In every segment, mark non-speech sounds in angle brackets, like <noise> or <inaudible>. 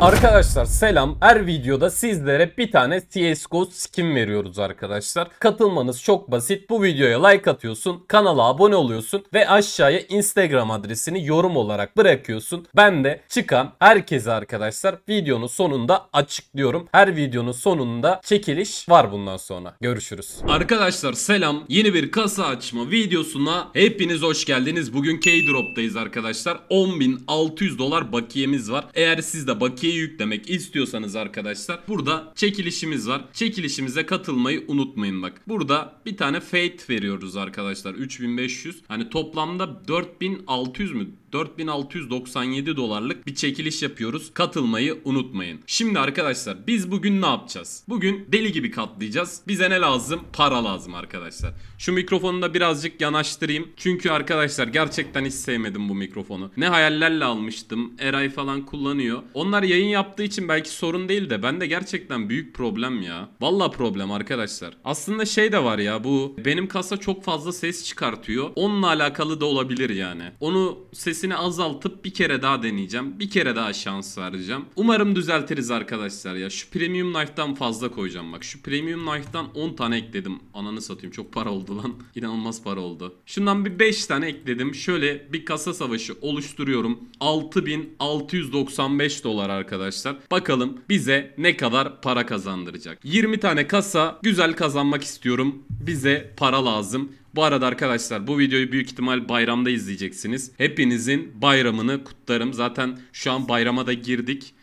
Arkadaşlar selam. Her videoda sizlere bir tane CSGO skin veriyoruz arkadaşlar. Katılmanız çok basit. Bu videoya like atıyorsun, kanala abone oluyorsun ve aşağıya Instagram adresini yorum olarak bırakıyorsun. Ben de çıkan herkese arkadaşlar videonun sonunda açıklıyorum. Her videonun sonunda çekiliş var bundan sonra. Görüşürüz. Arkadaşlar selam. Yeni bir kasa açma videosuna hepiniz hoş geldiniz. Bugün K-Drop'tayız arkadaşlar. 10.600 dolar bakiyemiz var. Eğer siz de bakiye 12'yi yüklemek istiyorsanız arkadaşlar burada çekilişimiz var. Çekilişimize katılmayı unutmayın bak. Burada bir tane fate veriyoruz arkadaşlar. 3500. Hani toplamda 4600 mü? 4697 dolarlık bir çekiliş yapıyoruz. Katılmayı unutmayın. Şimdi arkadaşlar biz bugün ne yapacağız? Bugün deli gibi katlayacağız. Bize ne lazım? Para lazım arkadaşlar. Şu mikrofonu da birazcık yanaştırayım. Çünkü arkadaşlar gerçekten hiç sevmedim bu mikrofonu. Ne hayallerle almıştım. Eray falan kullanıyor. Onlar yayın yaptığı için belki sorun değil de bende gerçekten büyük problem ya. Valla problem arkadaşlar. Aslında şey de var ya bu benim kasa çok fazla ses çıkartıyor. Onunla alakalı da olabilir yani. Onu sesi riskini azaltıp bir kere daha deneyeceğim. Bir kere daha şans vereceğim. Umarım düzeltiriz arkadaşlar ya. Şu Premium Knife'dan fazla koyacağım bak. Şu Premium Knife'dan 10 tane ekledim. Ananı satayım çok para oldu lan. <laughs> İnanılmaz para oldu. Şundan bir 5 tane ekledim. Şöyle bir kasa savaşı oluşturuyorum. 6695 dolar arkadaşlar. Bakalım bize ne kadar para kazandıracak. 20 tane kasa güzel kazanmak istiyorum. Bize para lazım. Bu arada arkadaşlar bu videoyu büyük ihtimal bayramda izleyeceksiniz. Hepinizin bayramını kutlarım. Zaten şu an bayrama da girdik.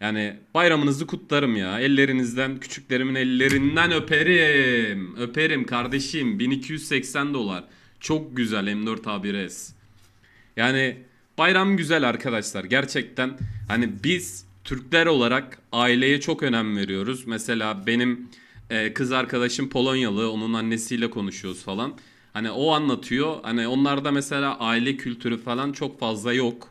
Yani bayramınızı kutlarım ya. Ellerinizden, küçüklerimin ellerinden öperim. Öperim kardeşim. 1280 dolar. Çok güzel M4 A1S. Yani bayram güzel arkadaşlar. Gerçekten hani biz Türkler olarak aileye çok önem veriyoruz. Mesela benim e, kız arkadaşım Polonyalı onun annesiyle konuşuyoruz falan. Hani o anlatıyor. Hani onlarda mesela aile kültürü falan çok fazla yok.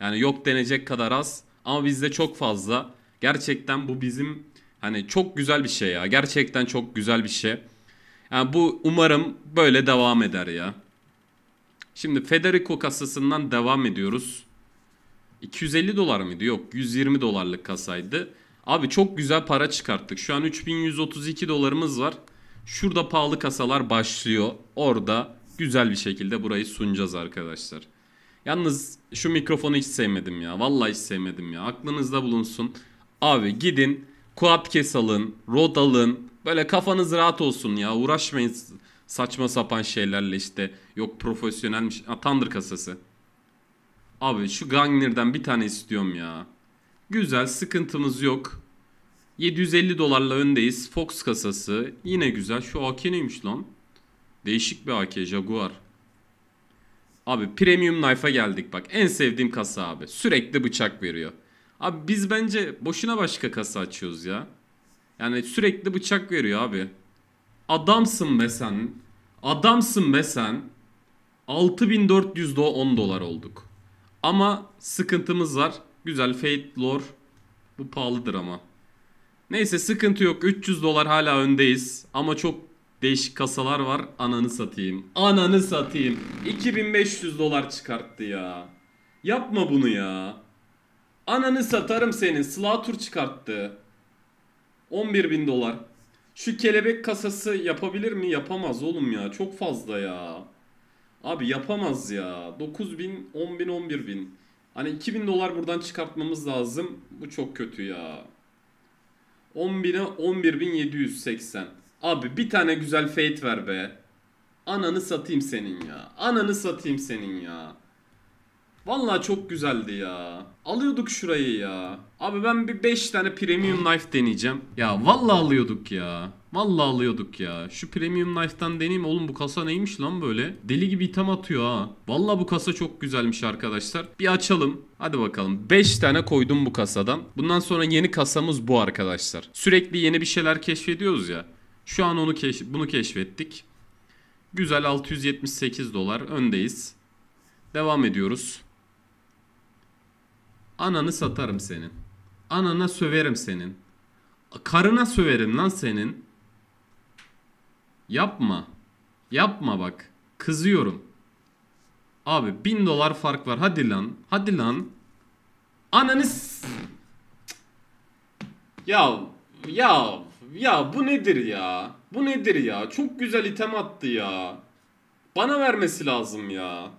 Yani yok denecek kadar az ama bizde çok fazla. Gerçekten bu bizim hani çok güzel bir şey ya. Gerçekten çok güzel bir şey. Yani bu umarım böyle devam eder ya. Şimdi Federico kasasından devam ediyoruz. 250 dolar mıydı? Yok 120 dolarlık kasaydı. Abi çok güzel para çıkarttık. Şu an 3132 dolarımız var. Şurada pahalı kasalar başlıyor. Orada güzel bir şekilde burayı sunacağız arkadaşlar. Yalnız şu mikrofonu hiç sevmedim ya. Vallahi hiç sevmedim ya. Aklınızda bulunsun. Abi gidin Quadcase alın, Rod alın. Böyle kafanız rahat olsun ya. Uğraşmayın saçma sapan şeylerle işte. Yok profesyonelmiş. Ha, Thunder kasası. Abi şu Gangner'den bir tane istiyorum ya. Güzel sıkıntımız yok. 750 dolarla öndeyiz. Fox kasası yine güzel. Şu AK neymiş lan? Değişik bir AK Jaguar. Abi Premium Knife'a geldik bak. En sevdiğim kasa abi. Sürekli bıçak veriyor. Abi biz bence boşuna başka kasa açıyoruz ya. Yani sürekli bıçak veriyor abi. Adamsın be sen. Adamsın be sen. 6410 dolar olduk. Ama sıkıntımız var. Güzel Fate Lore. Bu pahalıdır ama. Neyse sıkıntı yok. 300 dolar hala öndeyiz. Ama çok değişik kasalar var. Ananı satayım. Ananı satayım. 2500 dolar çıkarttı ya. Yapma bunu ya. Ananı satarım senin. Slatur çıkarttı. 11 bin dolar. Şu kelebek kasası yapabilir mi? Yapamaz oğlum ya. Çok fazla ya. Abi yapamaz ya. 9 bin, 10 bin, 11 bin. Hani 2000 dolar buradan çıkartmamız lazım. Bu çok kötü ya. 10.000'e 11.780. Abi bir tane güzel fate ver be. Ananı satayım senin ya. Ananı satayım senin ya. Vallahi çok güzeldi ya. Alıyorduk şurayı ya. Abi ben bir 5 tane premium knife deneyeceğim. Ya vallahi alıyorduk ya. Vallahi alıyorduk ya. Şu premium knife'tan deneyeyim. Oğlum bu kasa neymiş lan böyle? Deli gibi item atıyor ha. Vallahi bu kasa çok güzelmiş arkadaşlar. Bir açalım. Hadi bakalım. 5 tane koydum bu kasadan. Bundan sonra yeni kasamız bu arkadaşlar. Sürekli yeni bir şeyler keşfediyoruz ya. Şu an onu keş bunu keşfettik. Güzel 678 dolar öndeyiz. Devam ediyoruz. Ananı satarım senin. Anana söverim senin. Karına söverim lan senin. Yapma. Yapma bak. Kızıyorum. Abi bin dolar fark var. Hadi lan. Hadi lan. Ananı Ya ya ya bu nedir ya? Bu nedir ya? Çok güzel item attı ya. Bana vermesi lazım ya.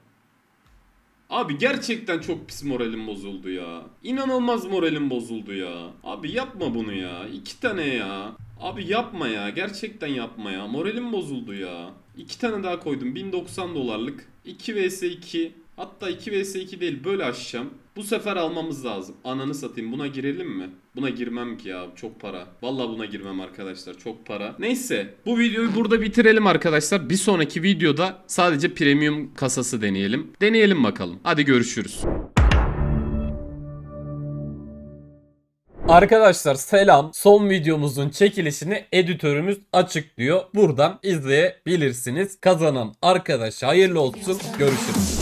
Abi gerçekten çok pis moralim bozuldu ya. İnanılmaz moralim bozuldu ya. Abi yapma bunu ya. İki tane ya. Abi yapma ya. Gerçekten yapma ya. Moralim bozuldu ya. İki tane daha koydum. 1090 dolarlık. 2 vs 2. Hatta 2 vs 2 değil böyle açacağım. Bu sefer almamız lazım. Ananı satayım buna girelim mi? Buna girmem ki ya çok para. Valla buna girmem arkadaşlar çok para. Neyse bu videoyu burada bitirelim arkadaşlar. Bir sonraki videoda sadece premium kasası deneyelim. Deneyelim bakalım. Hadi görüşürüz. Arkadaşlar selam. Son videomuzun çekilişini editörümüz açıklıyor. Buradan izleyebilirsiniz. Kazanan arkadaş hayırlı olsun. Görüşürüz.